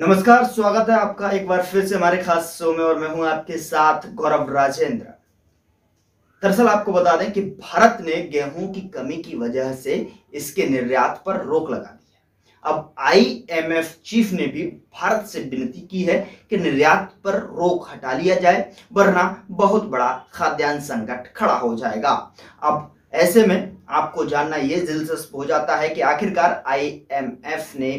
नमस्कार स्वागत है आपका एक बार फिर से हमारे खास शो में और मैं हूं आपके साथ गौरव राजेंद्र दरअसल आपको बता दें कि भारत ने गेहूं की कमी की वजह से इसके निर्यात पर रोक लगा दी है अब आईएमएफ चीफ ने भी भारत से विनती की है कि निर्यात पर रोक हटा लिया जाए वरना बहुत बड़ा खाद्यान्न संकट खड़ा हो जाएगा अब ऐसे में आपको जानना यह दिलचस्प हो जाता है कि आखिरकार आईएमएफ ने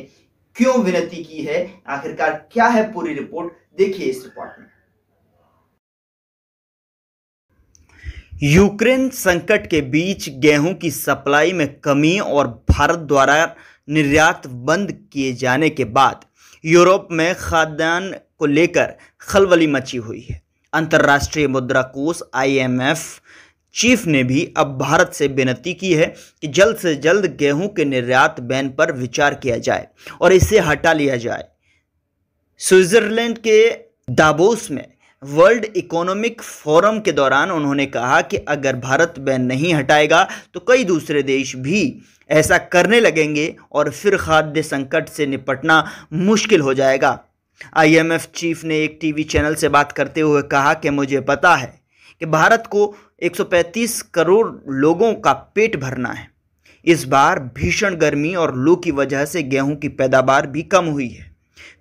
क्यों विनती की है आखिरकार क्या है पूरी रिपोर्ट देखिए इस रिपोर्ट में यूक्रेन संकट के बीच गेहूं की सप्लाई में कमी और भारत द्वारा निर्यात बंद किए जाने के बाद यूरोप में खाद्यान्न को लेकर खलबली मची हुई है अंतर्राष्ट्रीय मुद्रा कोष आईएमएफ चीफ ने भी अब भारत से बेनती की है कि जल्द से जल्द गेहूं के निर्यात बैन पर विचार किया जाए और इसे हटा लिया जाए स्विट्जरलैंड के दाबोस में वर्ल्ड इकोनॉमिक फोरम के दौरान उन्होंने कहा कि अगर भारत बैन नहीं हटाएगा तो कई दूसरे देश भी ऐसा करने लगेंगे और फिर खाद्य संकट से निपटना मुश्किल हो जाएगा आईएमएफ चीफ ने एक टीवी चैनल से बात करते हुए कहा कि मुझे पता है कि भारत को 135 करोड़ लोगों का पेट भरना है इस बार भीषण गर्मी और लू की वजह से गेहूं की पैदावार भी कम हुई है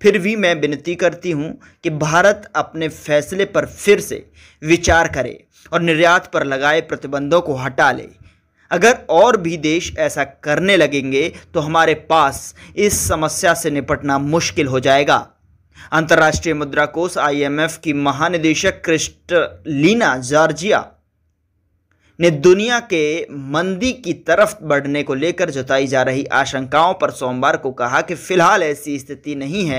फिर भी मैं विनती करती हूं कि भारत अपने फैसले पर फिर से विचार करे और निर्यात पर लगाए प्रतिबंधों को हटा ले अगर और भी देश ऐसा करने लगेंगे तो हमारे पास इस समस्या से निपटना मुश्किल हो जाएगा अंतर्राष्ट्रीय मुद्रा कोष आईएमएफ की महानिदेशक क्रिस्टलीना जॉर्जिया ने दुनिया के मंदी की तरफ बढ़ने को लेकर जताई जा रही आशंकाओं पर सोमवार को कहा कि फिलहाल ऐसी स्थिति नहीं है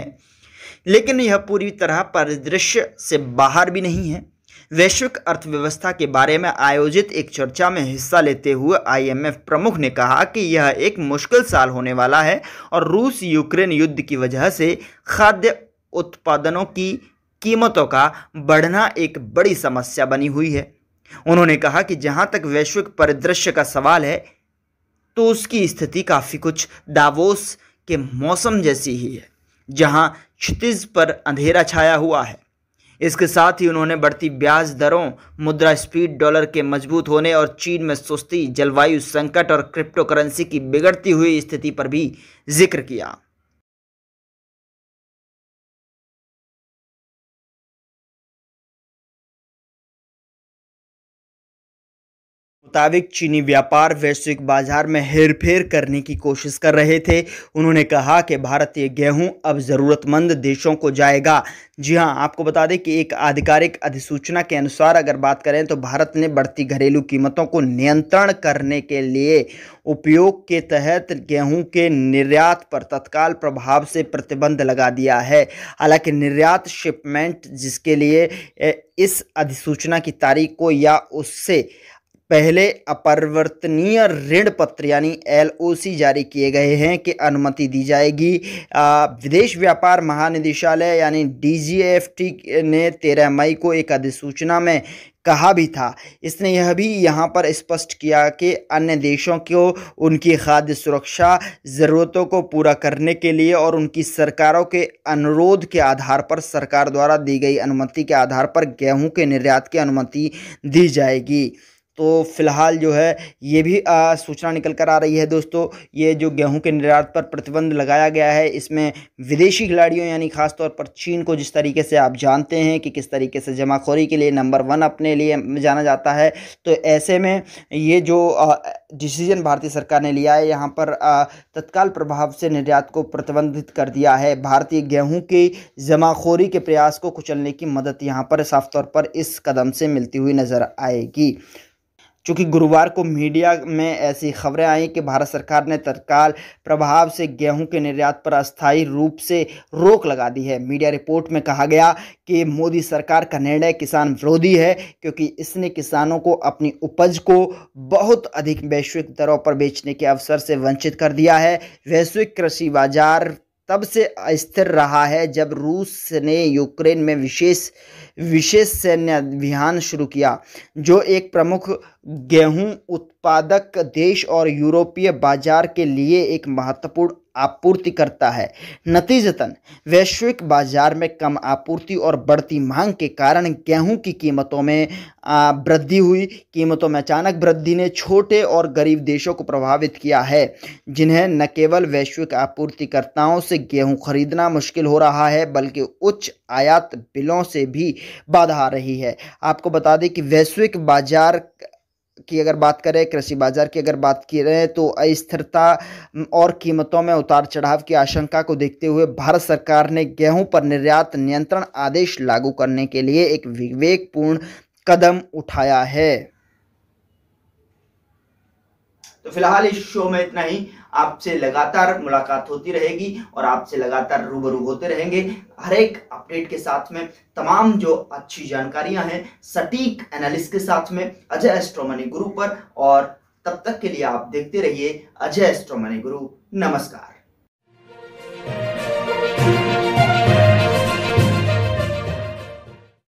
लेकिन यह पूरी तरह परिदृश्य से बाहर भी नहीं है वैश्विक अर्थव्यवस्था के बारे में आयोजित एक चर्चा में हिस्सा लेते हुए आईएमएफ प्रमुख ने कहा कि यह एक मुश्किल साल होने वाला है और रूस यूक्रेन युद्ध की वजह से खाद्य उत्पादनों की कीमतों का बढ़ना एक बड़ी समस्या बनी हुई है उन्होंने कहा कि जहां तक वैश्विक परिदृश्य का सवाल है तो उसकी स्थिति काफ़ी कुछ दावोस के मौसम जैसी ही है जहां क्षितिज पर अंधेरा छाया हुआ है इसके साथ ही उन्होंने बढ़ती ब्याज दरों मुद्रा स्पीड डॉलर के मजबूत होने और चीन में सुस्ती जलवायु संकट और क्रिप्टोकरेंसी की बिगड़ती हुई स्थिति पर भी जिक्र किया मुताबिक चीनी व्यापार वैश्विक बाजार में हेरफेर करने की कोशिश कर रहे थे उन्होंने कहा कि भारतीय गेहूं अब ज़रूरतमंद देशों को जाएगा जी हां आपको बता दें कि एक आधिकारिक अधिसूचना के अनुसार अगर बात करें तो भारत ने बढ़ती घरेलू कीमतों को नियंत्रण करने के लिए उपयोग के तहत गेहूं के निर्यात पर तत्काल प्रभाव से प्रतिबंध लगा दिया है हालांकि निर्यात शिपमेंट जिसके लिए इस अधिसूचना की तारीख को या उससे पहले अपरिवर्तनीय ऋण पत्र यानी एलओसी जारी किए गए हैं कि अनुमति दी जाएगी विदेश व्यापार महानिदेशालय यानी डीजीएफटी ने तेरह मई को एक अधिसूचना में कहा भी था इसने यह भी यहाँ पर स्पष्ट किया कि अन्य देशों को उनकी खाद्य सुरक्षा ज़रूरतों को पूरा करने के लिए और उनकी सरकारों के अनुरोध के आधार पर सरकार द्वारा दी गई अनुमति के आधार पर गेहूं के निर्यात की अनुमति दी जाएगी तो फ़िलहाल जो है ये भी सूचना निकल कर आ रही है दोस्तों ये जो गेहूं के निर्यात पर प्रतिबंध लगाया गया है इसमें विदेशी खिलाड़ियों यानी ख़ासतौर पर चीन को जिस तरीके से आप जानते हैं कि किस तरीके से जमाखोरी के लिए नंबर वन अपने लिए जाना जाता है तो ऐसे में ये जो डिसीज़न भारतीय सरकार ने लिया है यहाँ पर तत्काल प्रभाव से निर्यात को प्रतिबंधित कर दिया है भारतीय गेहूँ की जमाखोरी के प्रयास को कुचलने की मदद यहाँ पर साफ तौर पर इस कदम से मिलती हुई नज़र आएगी क्योंकि गुरुवार को मीडिया में ऐसी खबरें आई कि भारत सरकार ने तत्काल प्रभाव से गेहूं के निर्यात पर अस्थायी रूप से रोक लगा दी है मीडिया रिपोर्ट में कहा गया कि मोदी सरकार का निर्णय किसान विरोधी है क्योंकि इसने किसानों को अपनी उपज को बहुत अधिक वैश्विक दरों पर बेचने के अवसर से वंचित कर दिया है वैश्विक कृषि बाजार तब से अस्थिर रहा है जब रूस ने यूक्रेन में विशेष विशेष सैन्य अभियान शुरू किया जो एक प्रमुख गेहूं उत्पादक देश और यूरोपीय बाजार के लिए एक महत्वपूर्ण आपूर्ति करता है नतीजतन वैश्विक बाजार में कम आपूर्ति और बढ़ती मांग के कारण गेहूं की कीमतों में वृद्धि हुई कीमतों में अचानक वृद्धि ने छोटे और गरीब देशों को प्रभावित किया है जिन्हें न केवल वैश्विक आपूर्तिकर्ताओं से गेहूं खरीदना मुश्किल हो रहा है बल्कि उच्च आयात बिलों से भी बाधा आ रही है आपको बता दें कि वैश्विक बाजार की अगर बात करें कृषि बाजार की अगर बात करें तो अस्थिरता और कीमतों में उतार चढ़ाव की आशंका को देखते हुए भारत सरकार ने गेहूं पर निर्यात नियंत्रण आदेश लागू करने के लिए एक विवेकपूर्ण कदम उठाया है तो फिलहाल इस शो में इतना ही आपसे लगातार मुलाकात होती रहेगी और आपसे लगातार रूबरू होते रहेंगे हर एक अपडेट के साथ में तमाम जो अच्छी जानकारियां हैं सटीक एनालिस के साथ में अजय एस्ट्रोमनी गुरु पर और तब तक के लिए आप देखते रहिए अजय एस्ट्रोमनी गुरु नमस्कार